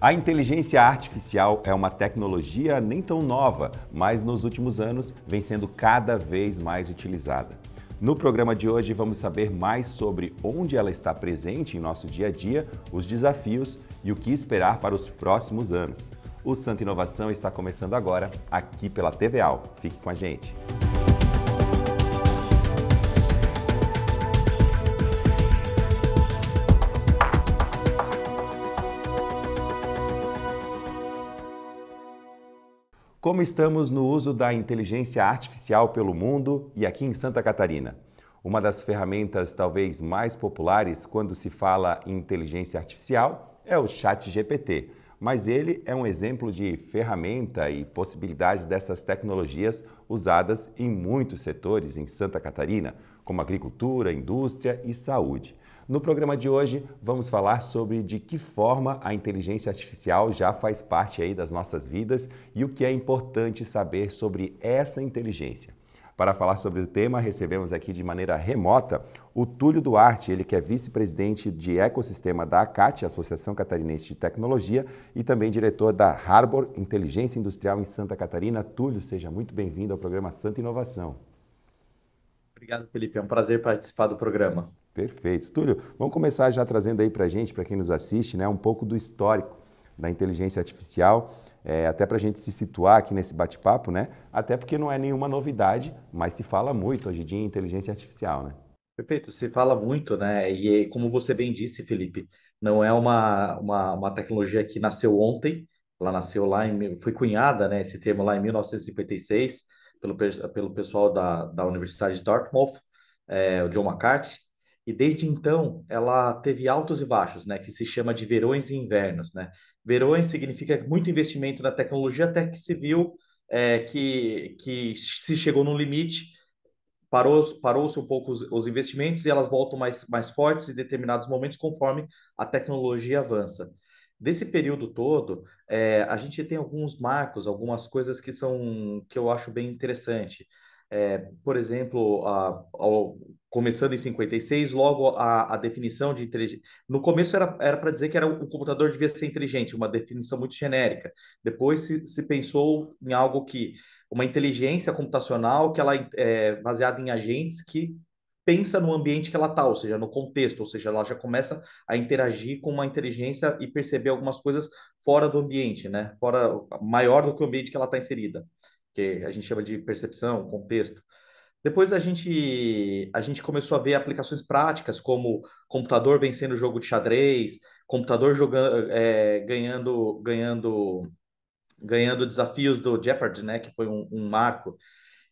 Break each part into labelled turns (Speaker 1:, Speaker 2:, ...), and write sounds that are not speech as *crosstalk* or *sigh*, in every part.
Speaker 1: A inteligência artificial é uma tecnologia nem tão nova, mas nos últimos anos vem sendo cada vez mais utilizada. No programa de hoje vamos saber mais sobre onde ela está presente em nosso dia a dia, os desafios e o que esperar para os próximos anos. O Santa Inovação está começando agora, aqui pela TVAL. Fique com a gente. como estamos no uso da inteligência artificial pelo mundo e aqui em Santa Catarina. Uma das ferramentas talvez mais populares quando se fala em inteligência artificial é o ChatGPT. mas ele é um exemplo de ferramenta e possibilidades dessas tecnologias usadas em muitos setores em Santa Catarina, como agricultura, indústria e saúde. No programa de hoje, vamos falar sobre de que forma a inteligência artificial já faz parte aí das nossas vidas e o que é importante saber sobre essa inteligência. Para falar sobre o tema, recebemos aqui de maneira remota o Túlio Duarte, ele que é vice-presidente de ecossistema da ACAT, Associação Catarinense de Tecnologia, e também diretor da Harbor Inteligência Industrial em Santa Catarina. Túlio, seja muito bem-vindo ao programa Santa Inovação.
Speaker 2: Obrigado, Felipe. É um prazer participar do programa.
Speaker 1: Perfeito. Túlio, vamos começar já trazendo aí para a gente, para quem nos assiste, né, um pouco do histórico da inteligência artificial, é, até para a gente se situar aqui nesse bate-papo, né? Até porque não é nenhuma novidade, mas se fala muito hoje em dia em inteligência artificial, né? Perfeito, se fala
Speaker 2: muito, né? E como você bem disse, Felipe, não é uma, uma, uma tecnologia que nasceu ontem, ela nasceu lá em, foi cunhada, né, esse termo lá em 1956, pelo, pelo pessoal da, da Universidade de Dartmouth, é, o John McCarthy, e desde então, ela teve altos e baixos, né, que se chama de verões e invernos, né? Verões significa muito investimento na tecnologia até que se viu é, que, que se chegou no limite, parou-se parou um pouco os, os, investimentos e elas voltam mais, mais fortes em determinados momentos conforme a tecnologia avança. Desse período todo, é, a gente tem alguns marcos, algumas coisas que são que eu acho bem interessante. É, por exemplo, a, a, começando em 56, logo a, a definição de inteligente. No começo era para dizer que era um computador devia ser inteligente, uma definição muito genérica. Depois se, se pensou em algo que uma inteligência computacional que ela é baseada em agentes que pensa no ambiente que ela está, ou seja, no contexto, ou seja, ela já começa a interagir com uma inteligência e perceber algumas coisas fora do ambiente, né? Fora maior do que o ambiente que ela está inserida, que a gente chama de percepção, contexto. Depois a gente, a gente começou a ver aplicações práticas, como computador vencendo o jogo de xadrez, computador jogando, é, ganhando, ganhando, ganhando desafios do Jeopardy, né, que foi um, um marco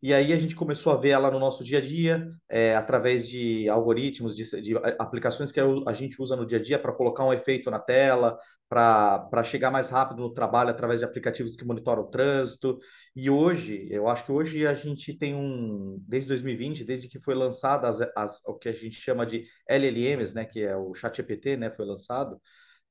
Speaker 2: e aí a gente começou a ver ela no nosso dia a dia, é, através de algoritmos, de, de, aplicações que a gente usa no dia a dia para colocar um efeito na tela, para chegar mais rápido no trabalho através de aplicativos que monitoram o trânsito. E hoje, eu acho que hoje a gente tem um, desde 2020, desde que foi lançada as, as, o que a gente chama de LLMs, né, que é o ChatGPT, né, foi lançado.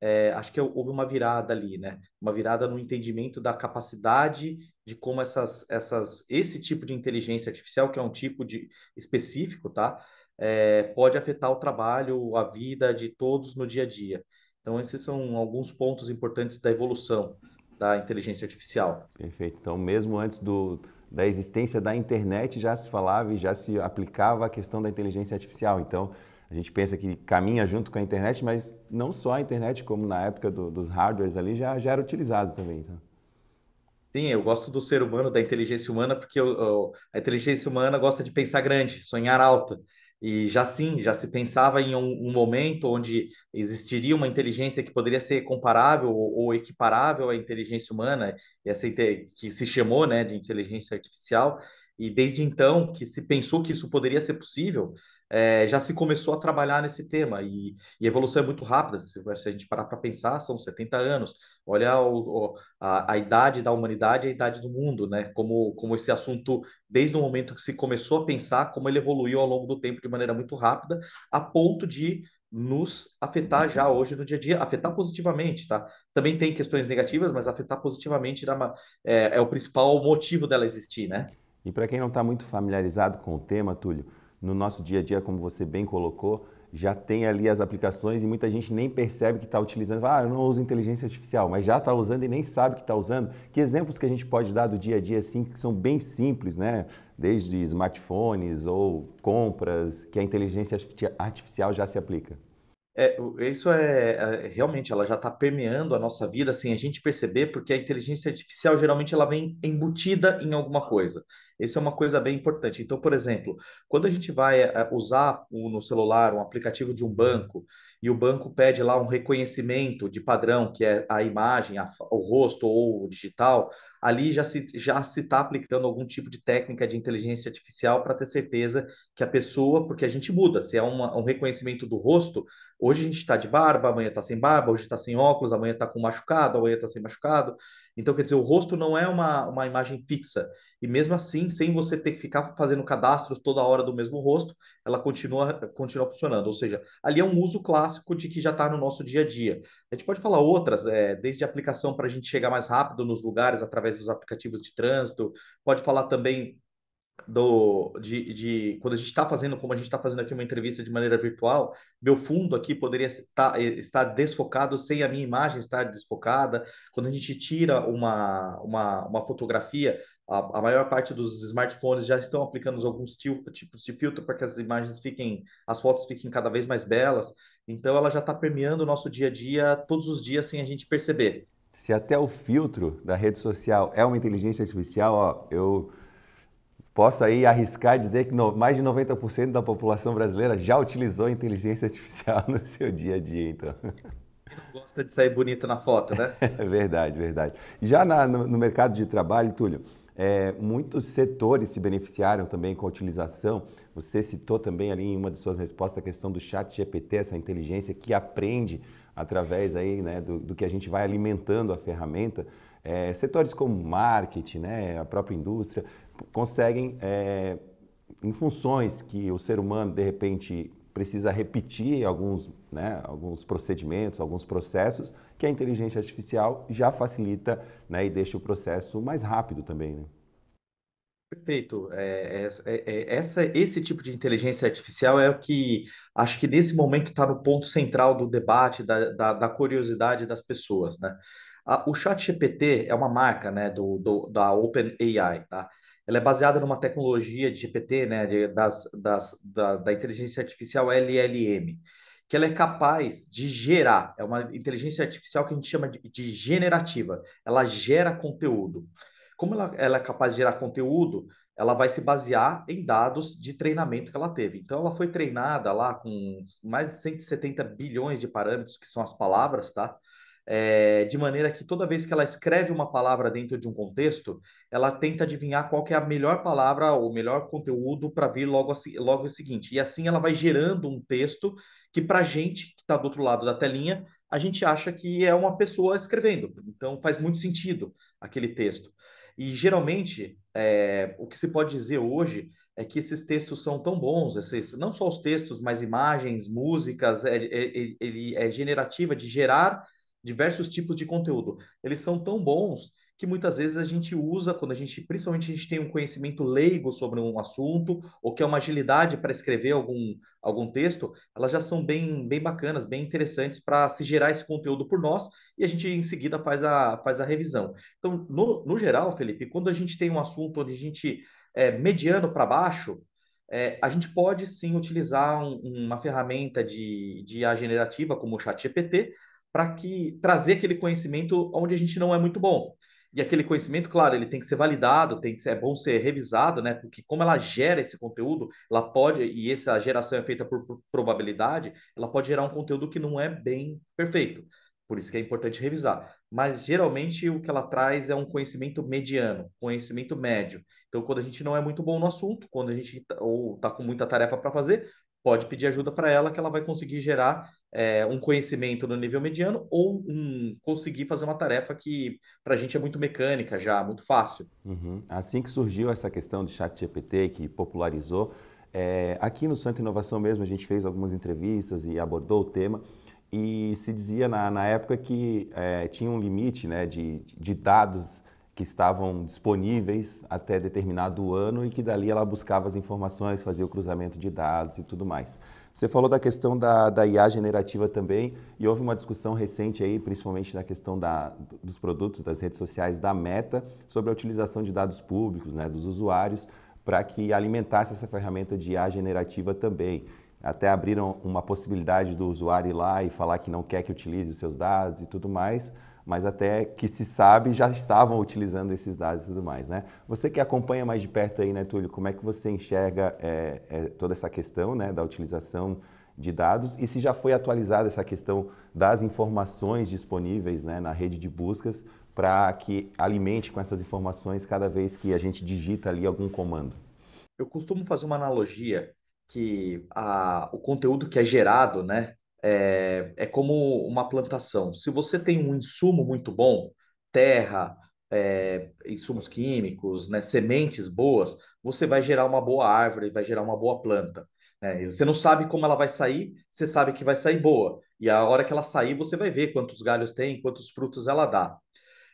Speaker 2: É, acho que é, houve uma virada ali, né? Uma virada no entendimento da capacidade de como essas, essas, esse tipo de inteligência artificial, que é um tipo de específico, tá? É, pode afetar o trabalho, a vida de todos no dia a dia. Então, esses são alguns pontos importantes
Speaker 1: da evolução da inteligência artificial. Perfeito. Então, mesmo antes do, da existência da internet, já se falava e já se aplicava a questão da inteligência artificial. Então, a gente pensa que caminha junto com a internet, mas não só a internet, como na época do, dos hardwares ali, já, já era utilizado também. Então.
Speaker 2: Sim, eu gosto do ser humano, da inteligência humana, porque eu, eu, a inteligência humana gosta de pensar grande, sonhar alto. E já sim, já se pensava em um, um momento onde existiria uma inteligência que poderia ser comparável ou, ou equiparável à inteligência humana, essa que se chamou né, de inteligência artificial, e desde então que se pensou que isso poderia ser possível, é, já se começou a trabalhar nesse tema e, e a evolução é muito rápida. Se, se a gente parar para pensar, são 70 anos. Olha o, o, a, a, idade da humanidade, a idade do mundo, né? Como, como esse assunto, desde o momento que se começou a pensar, como ele evoluiu ao longo do tempo de maneira muito rápida, a ponto de nos afetar já hoje no dia a dia, afetar positivamente, tá? Também tem questões negativas, mas afetar positivamente uma, é, é o principal motivo dela existir, né?
Speaker 1: E para quem não está muito familiarizado com o tema, Túlio, no nosso dia a dia, como você bem colocou, já tem ali as aplicações e muita gente nem percebe que está utilizando. ah, eu não uso inteligência artificial, mas já está usando e nem sabe que está usando. Que exemplos que a gente pode dar do dia a dia, assim, que são bem simples, né? Desde smartphones ou compras, que a inteligência artificial já se aplica.
Speaker 2: É, isso é, é, realmente ela já está permeando a nossa vida sem assim, a gente perceber, porque a inteligência artificial geralmente ela vem embutida em alguma coisa. Isso é uma coisa bem importante. Então, por exemplo, quando a gente vai é, usar no celular um aplicativo de um banco e o banco pede lá um reconhecimento de padrão, que é a imagem, a, o rosto ou o digital, ali já se já se está aplicando algum tipo de técnica de inteligência artificial para ter certeza que a pessoa, porque a gente muda, se é uma, um reconhecimento do rosto, hoje a gente está de barba, amanhã está sem barba, hoje está sem óculos, amanhã está com machucado, amanhã está sem machucado. Então, quer dizer, o rosto não é uma, uma imagem fixa. E mesmo assim, sem você ter que ficar fazendo cadastros toda hora do mesmo rosto, ela continua, continua funcionando. Ou seja, ali é um uso clássico de que já está no nosso dia a dia. A gente pode falar outras, é, desde aplicação para a gente chegar mais rápido nos lugares através dos aplicativos de trânsito, pode falar também do, de, de quando a gente está fazendo, como a gente está fazendo aqui uma entrevista de maneira virtual, meu fundo aqui poderia estar, tá, estar desfocado sem a minha imagem estar desfocada. Quando a gente tira uma, uma, uma fotografia, a, a maior parte dos smartphones já estão aplicando alguns tipos de filtro para que as imagens fiquem, as fotos fiquem cada vez mais belas. Então ela já está permeando o nosso dia a dia todos os dias sem a gente perceber.
Speaker 1: Se até o filtro da rede social é uma inteligência artificial, ó, eu posso aí arriscar dizer que no, mais de 90% da população brasileira já utilizou inteligência artificial *laughs* no seu dia a dia, então.
Speaker 2: Gosta de sair bonito na foto, né?
Speaker 1: *laughs* É verdade, verdade. Já na, no, no, mercado de trabalho, Túlio, é, muitos setores se beneficiaram também com a utilização. Você citou também ali em uma de suas respostas a questão do chat GPT, essa inteligência que aprende através aí, né, do, do que a gente vai alimentando a ferramenta. É, setores como marketing, né, a própria indústria, conseguem, é, em funções que o ser humano, de repente, precisa repetir alguns, né, alguns procedimentos, alguns processos, que a inteligência artificial já facilita né, e deixa o processo mais rápido também. Né? Perfeito. É, é, é, é essa, esse tipo de inteligência artificial é o que acho
Speaker 2: que nesse momento está no ponto central do debate, da, da, da curiosidade das pessoas. Né? A, o ChatGPT é uma marca né, do, do, da OpenAI. Tá? ela é baseada numa tecnologia de GPT, né, de, das, das, da, da, inteligência artificial LLM, que ela é capaz de gerar, é uma inteligência artificial que a gente chama de, de generativa, ela gera conteúdo. Como ela, ela é capaz de gerar conteúdo, ela vai se basear em dados de treinamento que ela teve. Então, ela foi treinada lá com mais de 170 bilhões de parâmetros, que são as palavras, tá? é, de maneira que toda vez que ela escreve uma palavra dentro de um contexto, ela tenta adivinhar qual é a melhor palavra ou melhor conteúdo para vir logo, assim, logo o seguinte. E assim ela vai gerando um texto que, para a gente que está do outro lado da telinha, a gente acha que é uma pessoa escrevendo. Então faz muito sentido aquele texto. E geralmente, é, o que se pode dizer hoje é que esses textos são tão bons, esses, não só os textos, mas imagens, músicas, é, é, ele é, é, generativa de gerar diversos tipos de conteúdo. Eles são tão bons que muitas vezes a gente usa quando a gente, principalmente a gente tem um conhecimento leigo sobre um assunto ou que é uma agilidade para escrever algum, algum texto, elas já são bem, bem bacanas, bem interessantes para se gerar esse conteúdo por nós e a gente em seguida faz a, faz a revisão. Então, no, no geral, Felipe, quando a gente tem um assunto onde a gente é mediano para baixo, é, a gente pode sim utilizar um, uma ferramenta de, de IA generativa como o ChatGPT para que trazer aquele conhecimento onde a gente não é muito bom. E aquele conhecimento, claro, ele tem que ser validado, tem que ser, é bom ser revisado, né? Porque como ela gera esse conteúdo, ela pode, e essa geração é feita por, por probabilidade, ela pode gerar um conteúdo que não é bem perfeito. Por isso que é importante revisar. Mas geralmente o que ela traz é um conhecimento mediano, conhecimento médio. Então, quando a gente não é muito bom no assunto, quando a gente tá, ou está com muita tarefa para fazer, pode pedir ajuda para ela, que ela vai conseguir gerar é, um conhecimento no nível mediano ou um, conseguir fazer uma tarefa que para a gente é muito mecânica já, muito fácil.
Speaker 1: Uhum. Assim que surgiu essa questão do chat GPT, que popularizou, é, aqui no Santo Inovação mesmo a gente fez algumas entrevistas e abordou o tema e se dizia na, na época que é, tinha um limite né, de, de dados que estavam disponíveis até determinado ano e que dali ela buscava as informações, fazia o cruzamento de dados e tudo mais. Você falou da questão da, da IA generativa também e houve uma discussão recente aí, principalmente na questão da, dos produtos das redes sociais da Meta, sobre a utilização de dados públicos, né, dos usuários, para que alimentasse essa ferramenta de IA generativa também. Até abriram uma possibilidade do usuário ir lá e falar que não quer que utilize os seus dados e tudo mais, mas até que se sabe já estavam utilizando esses dados e tudo mais, né? Você que acompanha mais de perto aí, né, Túlio, como é que você enxerga é, é, toda essa questão né, da utilização de dados e se já foi atualizada essa questão das informações disponíveis né, na rede de buscas para que alimente com essas informações cada vez que a gente digita ali algum comando?
Speaker 2: Eu costumo fazer uma analogia que a, o conteúdo que é gerado, né, é, é como uma plantação. Se você tem um insumo muito bom, terra, é, insumos químicos, né, sementes boas, você vai gerar uma boa árvore, vai gerar uma boa planta. Né? Você não sabe como ela vai sair, você sabe que vai sair boa. E a hora que ela sair, você vai ver quantos galhos tem, quantos frutos ela dá.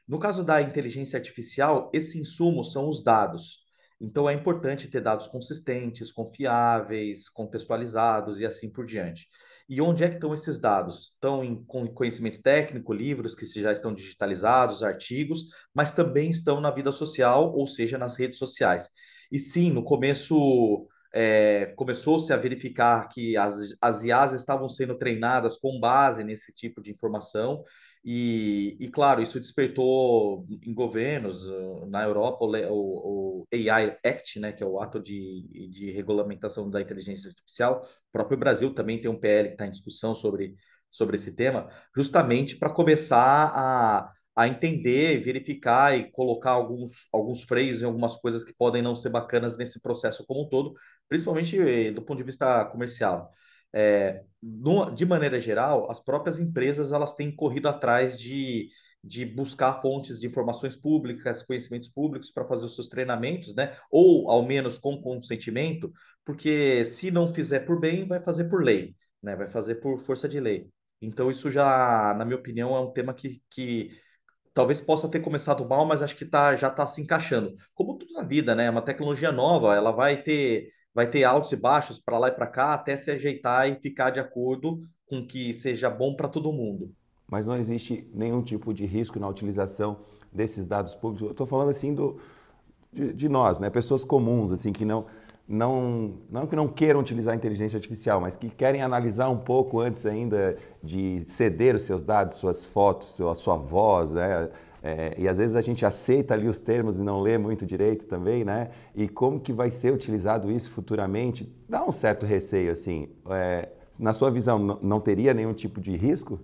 Speaker 2: No caso da inteligência artificial, esses insumos são os dados. Então é importante ter dados consistentes, confiáveis, contextualizados e assim por diante. E onde é que estão esses dados? Estão em conhecimento técnico, livros que já estão digitalizados, artigos, mas também estão na vida social, ou seja, nas redes sociais. E sim, no começo é, começou-se a verificar que as, as IAs estavam sendo treinadas com base nesse tipo de informação, e, e, claro, isso despertou em governos, uh, na Europa, o, o, AI Act, né, que é o ato de, de regulamentação da inteligência artificial. O próprio Brasil também tem um PL que está em discussão sobre, sobre esse tema, justamente para começar a, a entender, verificar e colocar alguns, alguns freios em algumas coisas que podem não ser bacanas nesse processo como um todo, principalmente eh, do ponto de vista comercial é, no, de maneira geral, as próprias empresas elas têm corrido atrás de, de buscar fontes de informações públicas, conhecimentos públicos para fazer os seus treinamentos, né? Ou ao menos com consentimento, porque se não fizer por bem, vai fazer por lei, né? Vai fazer por força de lei. Então isso já, na minha opinião, é um tema que, que talvez possa ter começado mal, mas acho que tá, já está se encaixando. Como tudo na vida, né? É uma tecnologia nova, ela vai ter vai ter altos e baixos para lá e para cá até se ajeitar e ficar de acordo com que seja bom para todo mundo.
Speaker 1: Mas não existe nenhum tipo de risco na utilização desses dados públicos. Eu estou falando assim do, de, de, nós, né? pessoas comuns, assim, que não, não, não que não queiram utilizar a inteligência artificial, mas que querem analisar um pouco antes ainda de ceder os seus dados, suas fotos, a sua voz, né? É, e às vezes a gente aceita ali os termos e não lê muito direito também, né? E como que vai ser utilizado isso futuramente? Dá um certo receio, assim. É, na sua visão, não teria nenhum tipo de risco?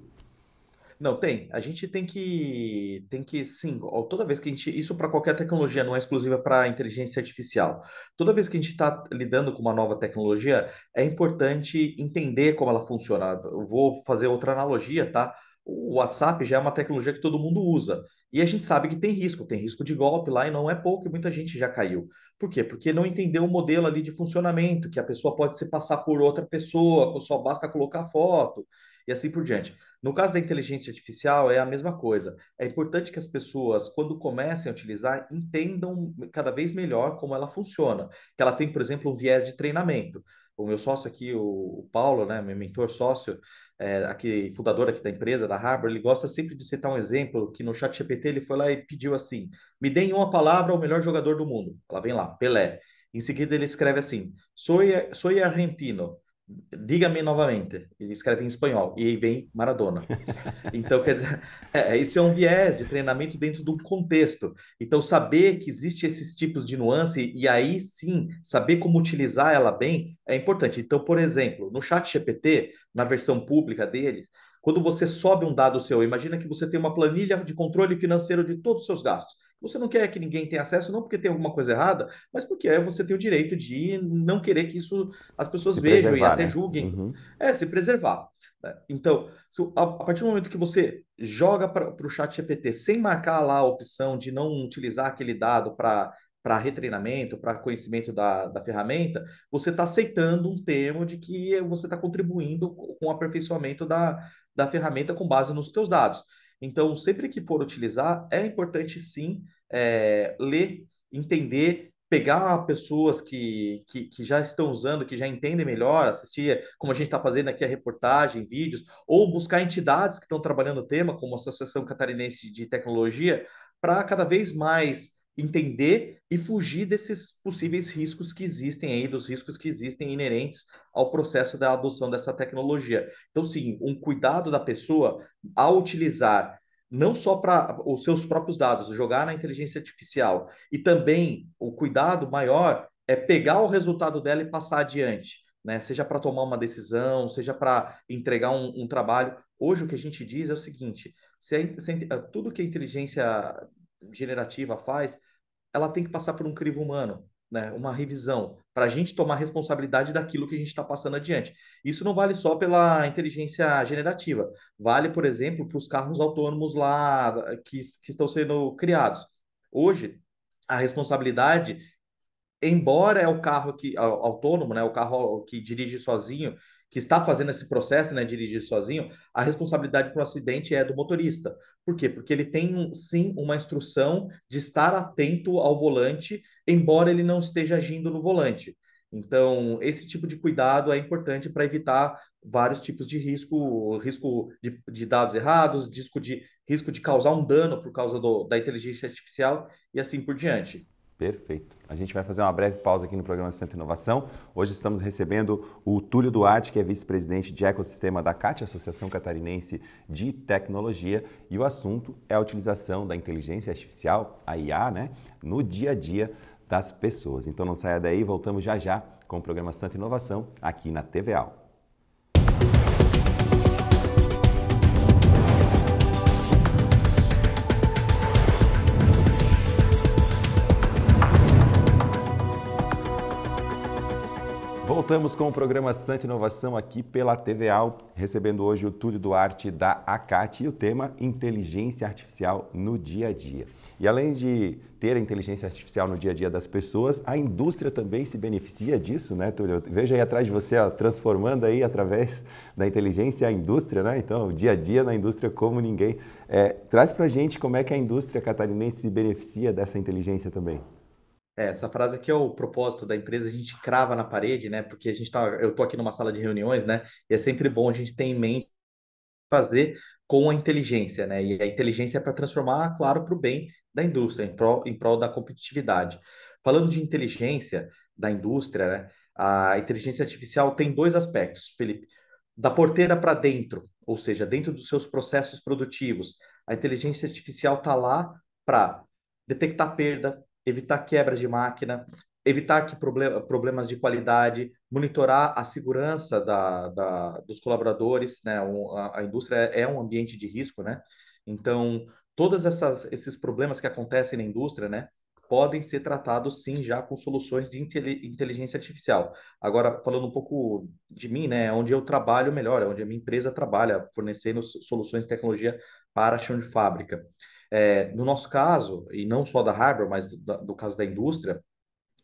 Speaker 2: Não, tem. A gente tem que, tem que, sim, toda vez que a gente, isso para qualquer tecnologia, não é exclusiva para inteligência artificial. Toda vez que a gente está lidando com uma nova tecnologia, é importante entender como ela funciona. Eu vou fazer outra analogia, tá? O WhatsApp já é uma tecnologia que todo mundo usa. E a gente sabe que tem risco, tem risco de golpe lá e não é pouco, e muita gente já caiu. Por quê? Porque não entendeu o modelo ali de funcionamento, que a pessoa pode se passar por outra pessoa, só basta colocar foto e assim por diante. No caso da inteligência artificial, é a mesma coisa. É importante que as pessoas, quando comecem a utilizar, entendam cada vez melhor como ela funciona. Que ela tem, por exemplo, um viés de treinamento o meu sócio aqui, o, Paulo, né, meu mentor sócio, é, aqui, fundador aqui da empresa, da Harvard, ele gosta sempre de citar um exemplo que no chat GPT ele foi lá e pediu assim, me em uma palavra o melhor jogador do mundo. Ela vem lá, Pelé. Em seguida ele escreve assim, sou, sou argentino diga-me novamente. Ele escreve em espanhol e aí vem Maradona. Então, quer dizer, é, esse é, é um viés de treinamento dentro de um contexto. Então, saber que existe esses tipos de nuance e aí sim saber como utilizar ela bem é importante. Então, por exemplo, no Chat GPT, na versão pública dele, quando você sobe um dado seu, imagina que você tem uma planilha de controle financeiro de todos os seus gastos. Você não quer que ninguém tenha acesso, não porque tem alguma coisa errada, mas porque é, você tem o direito de não querer que isso as pessoas se vejam e até né? julguem. Uhum. É, se preservar. Né? Então, a partir do momento que você joga para o chat GPT sem marcar lá a opção de não utilizar aquele dado para para retreinamento, para conhecimento da, da ferramenta, você está aceitando um termo de que você está contribuindo com o aperfeiçoamento da, da ferramenta com base nos seus dados. Então, sempre que for utilizar, é importante sim é, ler, entender, pegar pessoas que, que, que, já estão usando, que já entendem melhor, assistir, como a gente está fazendo aqui a reportagem, vídeos, ou buscar entidades que estão trabalhando o tema, como a Associação Catarinense de Tecnologia, para cada vez mais entender e fugir desses possíveis riscos que existem aí, dos riscos que existem inerentes ao processo da adoção dessa tecnologia. Então, sim, um cuidado da pessoa ao utilizar não só para os seus próprios dados, jogar na inteligência artificial, e também o cuidado maior é pegar o resultado dela e passar adiante, né? Seja para tomar uma decisão, seja para entregar um, um, trabalho. Hoje o que a gente diz é o seguinte: se, a, se a, tudo que a inteligência generativa faz ela tem que passar por um crivo humano, né? uma revisão, para a gente tomar responsabilidade daquilo que a gente está passando adiante. Isso não vale só pela inteligência generativa, vale, por exemplo, para os carros autônomos lá eh, que, que estão sendo criados. Hoje, a responsabilidade embora é o carro que autônomo, né, o carro que dirige sozinho, que está fazendo esse processo, né, dirigir sozinho, a responsabilidade para o acidente é do motorista. Por quê? Porque ele tem sim uma instrução de estar atento ao volante, embora ele não esteja agindo no volante. Então, esse tipo de cuidado é importante para evitar vários tipos de risco, risco de, de dados errados, risco de, risco de causar um dano por causa do, da inteligência artificial e assim por diante.
Speaker 1: Perfeito. A gente vai fazer uma breve pausa aqui no programa Centro Inovação. Hoje estamos recebendo o Túlio Duarte, que é vice-presidente de ecossistema da CAT, Associação Catarinense de Tecnologia, e o assunto é a utilização da inteligência artificial, a IA, né, no dia a dia das pessoas. Então não saia daí, voltamos já já com o programa Santa Inovação aqui na TVA. voltamos com o programa Santa Inovação aqui pela TVA, recebendo hoje o Túlio Duarte da ACAT e o tema Inteligência Artificial no Dia a Dia. E além de ter a inteligência artificial no dia a dia das pessoas, a indústria também se beneficia disso, né, Túlio? Veja aí atrás de você, ó, transformando aí através da inteligência a indústria, né? Então, o dia a dia na indústria como ninguém. É, traz pra gente como é que a indústria catarinense se beneficia dessa inteligência também.
Speaker 2: É, essa frase aqui é o propósito da empresa, a gente crava na parede, né? Porque a gente tá, eu tô aqui numa sala de reuniões, né? E é sempre bom a gente ter em mente fazer com a inteligência, né? E a inteligência é para transformar, claro, para o bem da indústria, em prol, em prol da competitividade. Falando de inteligência da indústria, né? A inteligência artificial tem dois aspectos, Felipe. Da porteira para dentro, ou seja, dentro dos seus processos produtivos, a inteligência artificial está lá para detectar perda, evitar quebra de máquina, evitar que problemas de qualidade, monitorar a segurança da, da dos colaboradores, né? a, indústria é, um ambiente de risco, né? Então, todos esses problemas que acontecem na indústria, né? podem ser tratados sim já com soluções de inteligência artificial. Agora, falando um pouco de mim, né, onde eu trabalho melhor, onde a minha empresa trabalha, fornecendo soluções de tecnologia para chão de fábrica. É, no nosso caso, e não só da Harbor, mas do, do caso da indústria,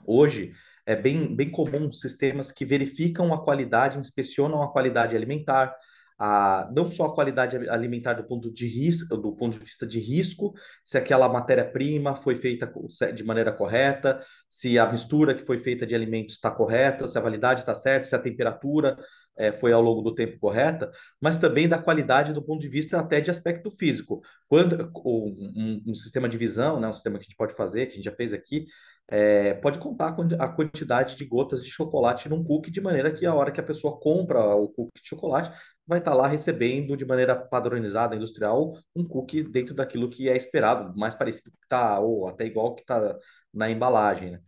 Speaker 2: hoje é bem, bem comum sistemas que verificam a qualidade, inspecionam a qualidade alimentar, a, não só a qualidade alimentar do ponto de risco, do ponto de vista de risco, se aquela matéria-prima foi feita de maneira correta, se a mistura que foi feita de alimentos está correta, se a validade está certa, se a temperatura é, foi ao longo do tempo correta, mas também da qualidade do ponto de vista até de aspecto físico. Quando um, um, sistema de visão, né, um sistema que a gente pode fazer, que a gente já fez aqui, é, pode contar a quantidade de gotas de chocolate num cookie, de maneira que a hora que a pessoa compra o cookie de chocolate, vai estar tá lá recebendo de maneira padronizada, industrial, um cookie dentro daquilo que é esperado, mais parecido que está, ou até igual que está na embalagem. Né?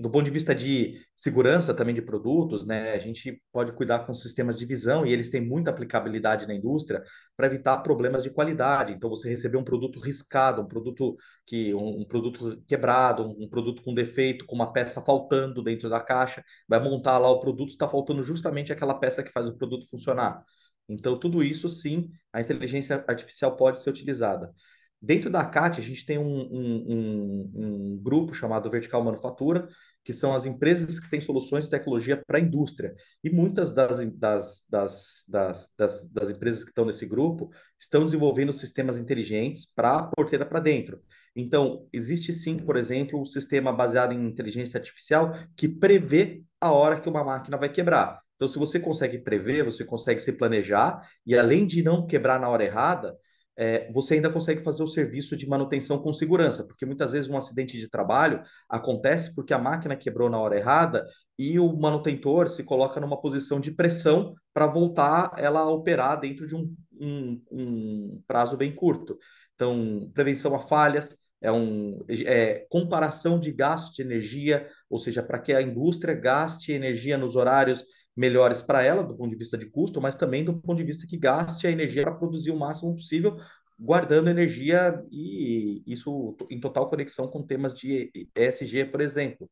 Speaker 2: do ponto de vista de segurança também de produtos, né, a gente pode cuidar com sistemas de visão e eles têm muita aplicabilidade na indústria para evitar problemas de qualidade. Então, você receber um produto riscado, um produto que um, produto quebrado, um, um, produto com defeito, com uma peça faltando dentro da caixa, vai montar lá o produto está faltando justamente aquela peça que faz o produto funcionar. Então, tudo isso sim, a inteligência artificial pode ser utilizada. Dentro da CAT, a gente tem um, um, um, um grupo chamado Vertical Manufatura, que são as empresas que têm soluções de tecnologia para a indústria. E muitas das, das, das, das, das, empresas que estão nesse grupo estão desenvolvendo sistemas inteligentes para a porteira para dentro. Então, existe sim, por exemplo, um sistema baseado em inteligência artificial que prevê a hora que uma máquina vai quebrar. Então, se você consegue prever, você consegue se planejar, e além de não quebrar na hora errada, é, você ainda consegue fazer o serviço de manutenção com segurança, porque muitas vezes um acidente de trabalho acontece porque a máquina quebrou na hora errada e o manutentor se coloca numa posição de pressão para voltar ela a operar dentro de um, um, um, prazo bem curto. Então, prevenção a falhas. É, um, é comparação de gasto de energia, ou seja, para que a indústria gaste energia nos horários melhores para ela, do ponto de vista de custo, mas também do ponto de vista que gaste a energia para produzir o máximo possível, guardando energia e isso em total conexão com temas de ESG, por exemplo.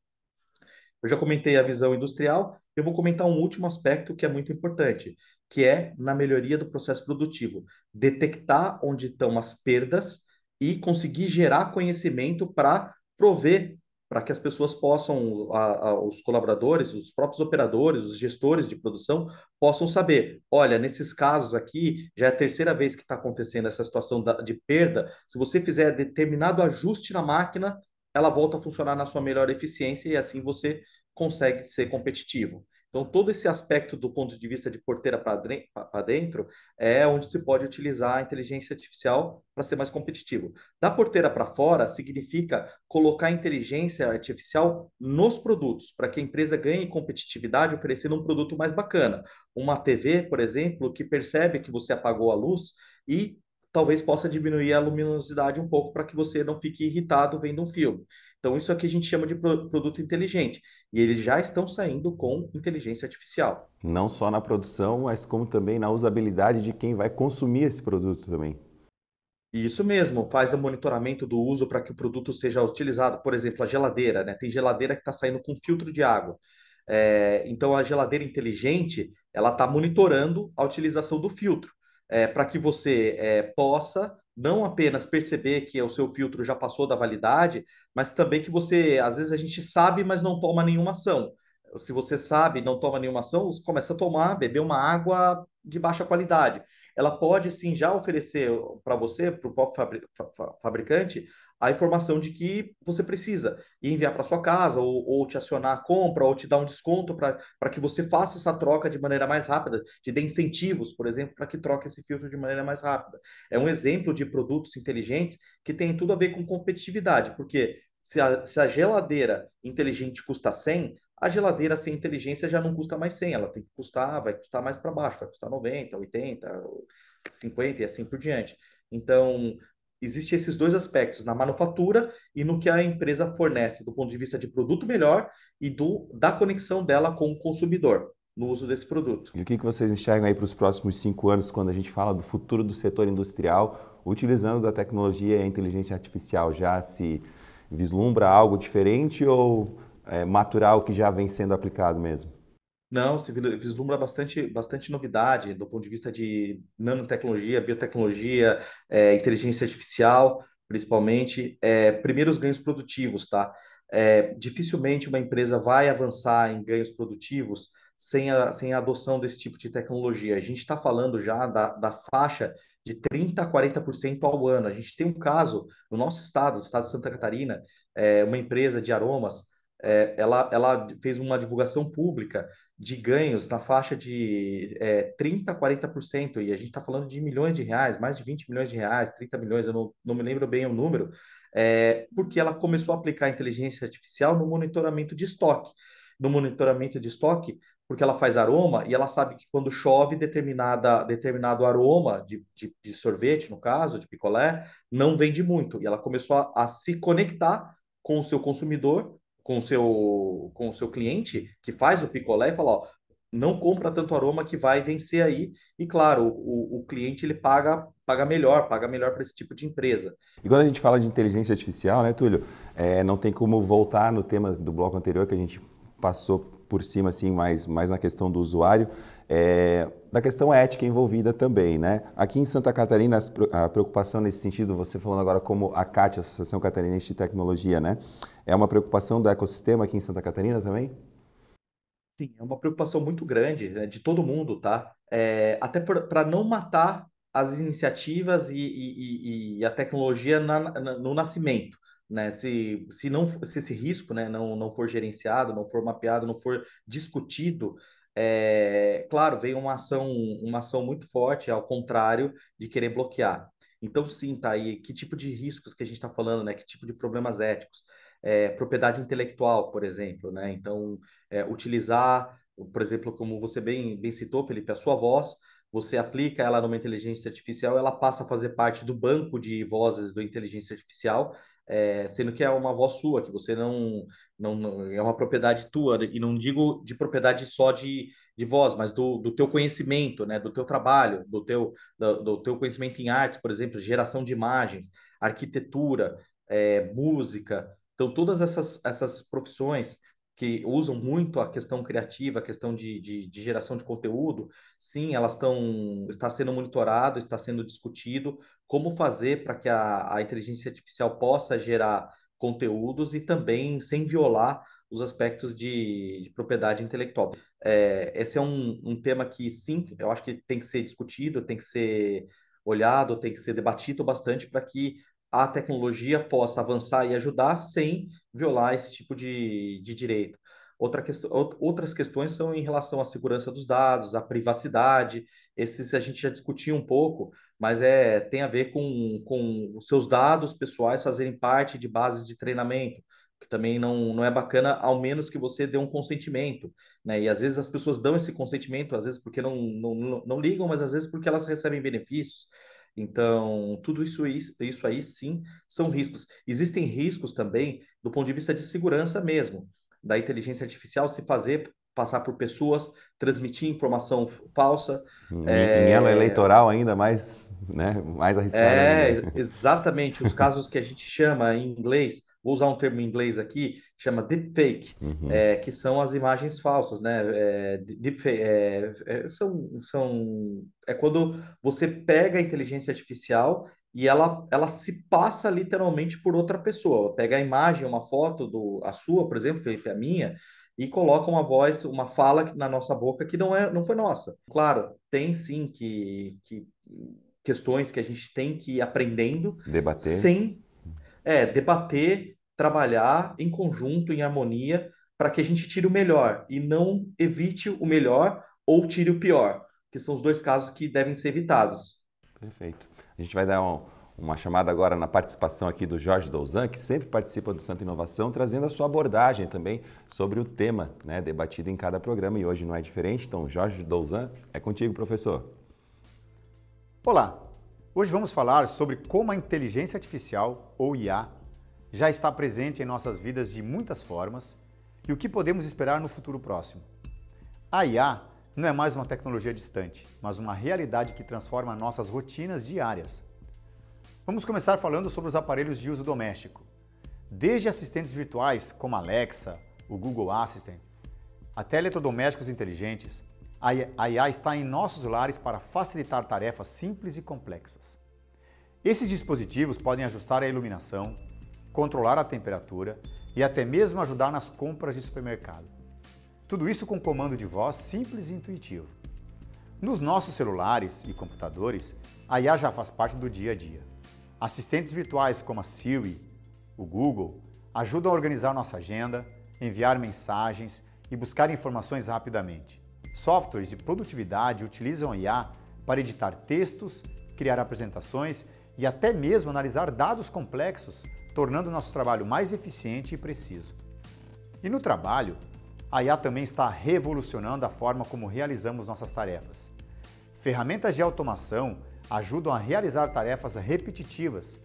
Speaker 2: Eu já comentei a visão industrial, eu vou comentar um último aspecto que é muito importante, que é na melhoria do processo produtivo, detectar onde estão as perdas e conseguir gerar conhecimento para prover para que as pessoas possam, a, a, os colaboradores, os próprios operadores, os gestores de produção possam saber, olha, nesses casos aqui, já é a terceira vez que está acontecendo essa situação da, de perda, se você fizer determinado ajuste na máquina, ela volta a funcionar na sua melhor eficiência e assim você consegue ser competitivo. Então, todo esse aspecto do ponto de vista de porteira para dentro é onde se pode utilizar a inteligência artificial para ser mais competitivo. Da porteira para fora significa colocar a inteligência artificial nos produtos, para que a empresa ganhe competitividade oferecendo um produto mais bacana. Uma TV, por exemplo, que percebe que você apagou a luz e talvez possa diminuir a luminosidade um pouco para que você não fique irritado vendo um filme. Então, isso aqui a gente chama de produto inteligente. E
Speaker 1: eles já estão saindo com inteligência artificial. Não só na produção, mas como também na usabilidade de quem vai consumir esse produto também. Isso mesmo, faz o monitoramento
Speaker 2: do uso para que o produto seja utilizado, por exemplo, a geladeira, né? Tem geladeira que está saindo com filtro de água. É, então a geladeira inteligente ela está monitorando a utilização do filtro é, para que você é, possa não apenas perceber que o seu filtro já passou da validade, mas também que você, às vezes a gente sabe, mas não toma nenhuma ação. Se você sabe, não toma nenhuma ação, começa a tomar, beber uma água de baixa qualidade ela pode sim já oferecer para você, para o próprio fabricante, a informação de que você precisa e enviar para sua casa, ou, ou, te acionar a compra, ou te dar um desconto para que você faça essa troca de maneira mais rápida, te dê incentivos, por exemplo, para que troque esse filtro de maneira mais rápida. É um exemplo de produtos inteligentes que tem tudo a ver com competitividade, porque se a, se a geladeira inteligente custa 100, a geladeira sem inteligência já não custa mais 100, ela tem que custar, vai custar mais para baixo, vai custar 90, 80, 50 e assim por diante. Então, existe esses dois aspectos, na manufatura e no que a empresa fornece do ponto de vista de produto melhor e do, da conexão dela com o consumidor no uso desse produto.
Speaker 1: E o que, que vocês enxergam aí para os próximos cinco anos quando a gente fala do futuro do setor industrial, utilizando da tecnologia e a inteligência artificial? Já se vislumbra algo diferente ou é, maturar o que já vem sendo aplicado mesmo?
Speaker 2: Não, se vislumbra bastante, bastante novidade do ponto de vista de nanotecnologia, biotecnologia, é, inteligência artificial, principalmente. É, primeiro, os ganhos produtivos, tá? É, dificilmente uma empresa vai avançar em ganhos produtivos sem a, sem a adoção desse tipo de tecnologia. A gente está falando já da, da faixa de 30% a 40% ao ano. A gente tem um caso no nosso estado, no estado de Santa Catarina, é, uma empresa de aromas é, ela, ela fez uma divulgação pública de ganhos na faixa de é, 30%, 40%, e a gente está falando de milhões de reais, mais de 20 milhões de reais, 30 milhões, eu não, não me lembro bem o número, é, porque ela começou a aplicar a inteligência artificial no monitoramento de estoque. No monitoramento de estoque, porque ela faz aroma e ela sabe que quando chove determinada, determinado aroma de, de, de, sorvete, no caso, de picolé, não vende muito. E ela começou a, a se conectar com o seu consumidor com o seu, com o seu cliente que faz o picolé e fala, ó, não compra tanto aroma que vai vencer aí. E claro, o, o cliente ele paga paga melhor, paga melhor para esse tipo de empresa.
Speaker 1: E quando a gente fala de inteligência artificial, né, Túlio? É, não tem como voltar no tema do bloco anterior que a gente passou por cima, assim, mais, mais na questão do usuário, é, da questão ética envolvida também, né? Aqui em Santa Catarina, a preocupação nesse sentido, você falando agora como a CAT, Associação Catarinense de Tecnologia, né? É uma preocupação do ecossistema aqui em Santa Catarina também?
Speaker 2: Sim, é uma preocupação muito grande né, de todo mundo, tá? É, até para não matar as iniciativas e, e, e a tecnologia na, na, no nascimento. Né? Se, se, não, se esse risco né, não, não for gerenciado, não for mapeado, não for discutido, é, claro, vem uma ação, uma ação muito forte, ao contrário de querer bloquear. Então, sim, tá aí que tipo de riscos que a gente está falando, né? Que tipo de problemas éticos? é, propriedade intelectual, por exemplo, né? Então, é, utilizar, por exemplo, como você bem, bem citou, Felipe, a sua voz, você aplica ela numa inteligência artificial, ela passa a fazer parte do banco de vozes do inteligência artificial, é, sendo que é uma voz sua, que você não, não, não, é uma propriedade tua, né? e não digo de propriedade só de, de voz, mas do, do teu conhecimento, né, do teu trabalho, do teu, do, do teu conhecimento em artes, por exemplo, geração de imagens, arquitetura, é, música, então, todas essas, essas profissões que usam muito a questão criativa, a questão de, de, de geração de conteúdo, sim, elas estão está sendo monitorado, está sendo discutido como fazer para que a, a inteligência artificial possa gerar conteúdos e também sem violar os aspectos de, de propriedade intelectual. É, esse é um, um tema que, sim, eu acho que tem que ser discutido, tem que ser olhado, tem que ser debatido bastante para que a tecnologia possa avançar e ajudar sem violar esse tipo de, de direito. Outra questão outras questões são em relação à segurança dos dados, à privacidade, esses a gente já discutiu um pouco, mas é, tem a ver com, com seus dados pessoais fazerem parte de bases de treinamento, que também não, não é bacana, ao menos que você dê um consentimento, né? E às vezes as pessoas dão esse consentimento, às vezes porque não, não, não ligam, mas às vezes porque elas recebem benefícios, então, tudo isso, isso aí sim são riscos. Existem riscos também do ponto de vista de segurança mesmo, da inteligência artificial se fazer passar por pessoas, transmitir informação falsa. Em, é... em eh, ano eleitoral
Speaker 1: ainda mais, né, mais arriscado. É, ainda.
Speaker 2: exatamente. Os casos que a gente chama em inglês vou usar um termo em inglês aqui, chama deepfake, uhum. é, que são as imagens falsas, né? É, deepfake, é, é, são, são, é quando você pega a inteligência artificial e ela, ela se passa literalmente por outra pessoa. Pega a imagem, uma foto, do, a sua, por exemplo, Felipe, a minha, e coloca uma voz, uma fala na nossa boca que não, é, não foi nossa. Claro, tem sim que, que questões que a gente tem que ir aprendendo.
Speaker 1: Debater. Sem...
Speaker 2: É, debater, trabalhar em conjunto, em harmonia, para que a gente tire o melhor e não evite o melhor ou tire o pior, que são os dois casos que devem
Speaker 1: ser evitados. Perfeito. A gente vai dar um, uma chamada agora na participação aqui do Jorge Douzan, que sempre participa do Santa Inovação, trazendo a sua abordagem também sobre o tema né, debatido em cada programa e hoje não é diferente. Então, Jorge Douzan, é contigo, professor.
Speaker 3: Olá! Hoje vamos falar sobre como a inteligência artificial, ou IA, já está presente em nossas vidas de muitas formas e o que podemos esperar no futuro próximo. A IA não é mais uma tecnologia distante, mas uma realidade que transforma nossas rotinas diárias. Vamos começar falando sobre os aparelhos de uso doméstico. Desde assistentes virtuais como Alexa, o Google Assistant, até eletrodomésticos inteligentes, a IA está em nossos lares para facilitar tarefas simples e complexas. Esses dispositivos podem ajustar a iluminação, controlar a temperatura e até mesmo ajudar nas compras de supermercado. Tudo isso com comando de voz simples e intuitivo. Nos nossos celulares e computadores, a IA já faz parte do dia a dia. Assistentes virtuais como a Siri, o Google, ajudam a organizar nossa agenda, enviar mensagens e buscar informações rapidamente. Softwares de produtividade utilizam a IA para editar textos, criar apresentações e até mesmo analisar dados complexos tornando nosso trabalho mais eficiente e preciso. E no trabalho, a IA também está revolucionando a forma como realizamos nossas tarefas. Ferramentas de automação ajudam a realizar tarefas repetitivas,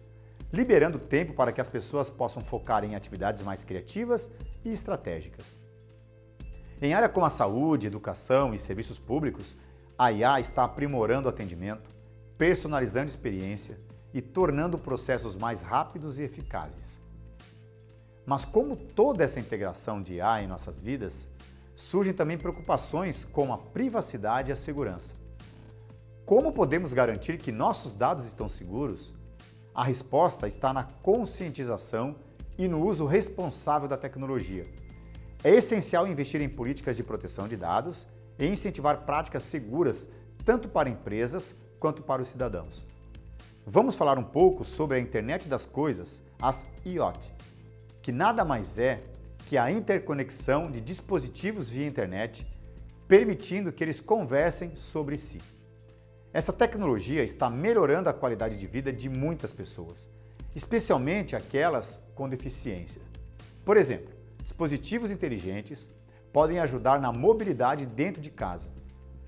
Speaker 3: liberando tempo para que as pessoas possam focar em atividades mais criativas e estratégicas. Em áreas como a saúde, educação e serviços públicos, a IA está aprimorando o atendimento, personalizando experiência, e tornando processos mais rápidos e eficazes. Mas como toda essa integração de IA em nossas vidas, surgem também preocupações com a privacidade e a segurança. Como podemos garantir que nossos dados estão seguros? A resposta está na conscientização e no uso responsável da tecnologia. É essencial investir em políticas de proteção de dados e incentivar práticas seguras tanto para empresas quanto para os cidadãos. Vamos falar um pouco sobre a internet das coisas, as IoT, que nada mais é que a interconexão de dispositivos via internet, permitindo que eles conversem sobre si. Essa tecnologia está melhorando a qualidade de vida de muitas pessoas, especialmente aquelas com deficiência. Por exemplo, dispositivos inteligentes podem ajudar na mobilidade dentro de casa,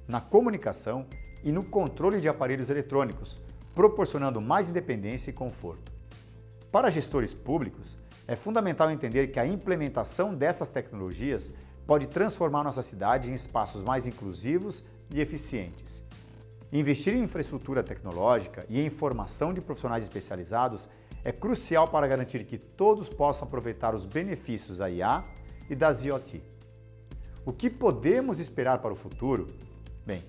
Speaker 3: na comunicação e no controle de aparelhos eletrônicos, proporcionando mais independência e conforto. Para gestores públicos, é fundamental entender que a implementação dessas tecnologias pode transformar nossa cidade em espaços mais inclusivos e eficientes. Investir em infraestrutura tecnológica e em formação de profissionais especializados é crucial para garantir que todos possam aproveitar os benefícios da IA e das IoT. O que podemos esperar para o futuro? Bem,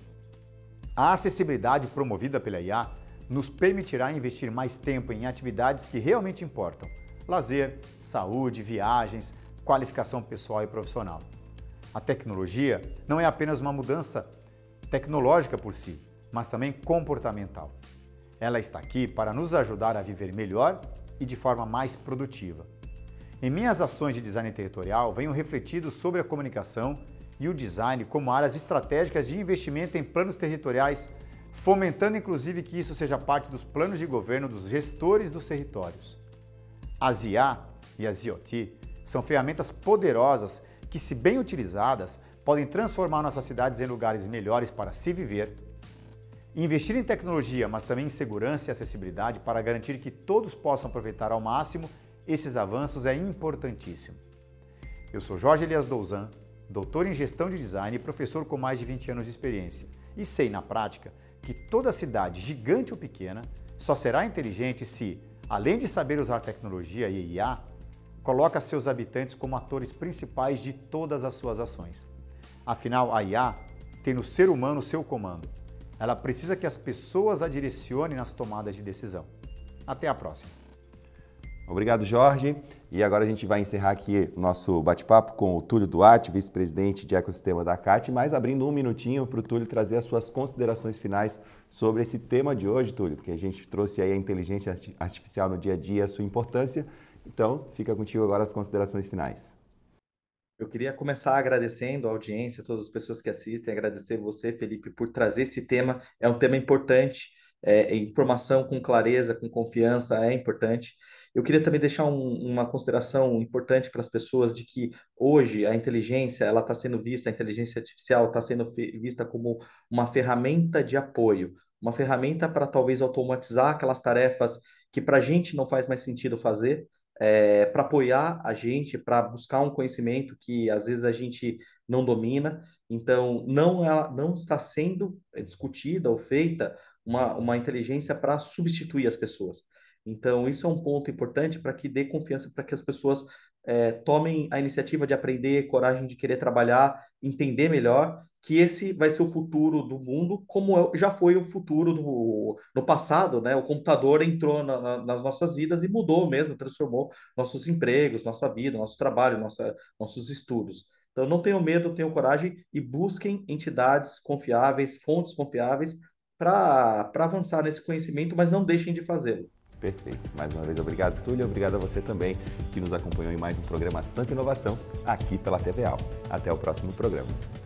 Speaker 3: a acessibilidade promovida pela IA nos permitirá investir mais tempo em atividades que realmente importam: lazer, saúde, viagens, qualificação pessoal e profissional. A tecnologia não é apenas uma mudança tecnológica por si, mas também comportamental. Ela está aqui para nos ajudar a viver melhor e de forma mais produtiva. Em minhas ações de design territorial, venho refletido sobre a comunicação e o design como áreas estratégicas de investimento em planos territoriais fomentando inclusive que isso seja parte dos planos de governo dos gestores dos territórios. As IA e as IoT são ferramentas poderosas que, se bem utilizadas, podem transformar nossas cidades em lugares melhores para se viver. Investir em tecnologia, mas também em segurança e acessibilidade para garantir que todos possam aproveitar ao máximo esses avanços é importantíssimo. Eu sou Jorge Elias Douzan, doutor em gestão de design e professor com mais de 20 anos de experiência, e sei na prática que toda cidade, gigante ou pequena, só será inteligente se, além de saber usar tecnologia e IA, coloca seus habitantes como atores principais de todas as suas ações. Afinal, a IA tem no ser humano seu comando. Ela precisa que as pessoas a direcionem nas tomadas de decisão. Até a próxima!
Speaker 1: Obrigado, Jorge. E agora a gente vai encerrar aqui nosso bate-papo com o Túlio Duarte, vice-presidente de ecossistema da CAT, mas abrindo um minutinho para o Túlio trazer as suas considerações finais sobre esse tema de hoje, Túlio, porque a gente trouxe aí a inteligência artificial no dia a dia, a sua importância. Então, fica contigo agora as considerações finais.
Speaker 2: Eu queria começar agradecendo a audiência, todas as pessoas que assistem, agradecer você, Felipe, por trazer esse tema. É um tema importante, é, é informação com clareza, com confiança é importante. Eu queria também deixar um, uma consideração importante para as pessoas de que hoje a inteligência ela está sendo vista, a inteligência artificial está sendo vista como uma ferramenta de apoio, uma ferramenta para talvez automatizar aquelas tarefas que para a gente não faz mais sentido fazer, é, para apoiar a gente, para buscar um conhecimento que às vezes a gente não domina. Então, não, ela, é, não está sendo discutida ou feita uma, uma inteligência para substituir as pessoas. Então, isso é um ponto importante para que dê confiança, para que as pessoas é, tomem a iniciativa de aprender, coragem de querer trabalhar, entender melhor que esse vai ser o futuro do mundo, como é já foi o futuro do, no passado, né? O computador entrou na, na, nas nossas vidas e mudou mesmo, transformou nossos empregos, nossa vida, nosso trabalho, nossa, nossos estudos. Então, não tenham medo, tenham coragem e busquem entidades confiáveis, fontes confiáveis para
Speaker 1: avançar nesse conhecimento, mas não deixem de fazê-lo. Perfeito. Mais uma vez, obrigado, Túlio. Obrigado a você também que nos acompanhou em mais um programa Santa Inovação aqui pela TVA. Até o próximo programa.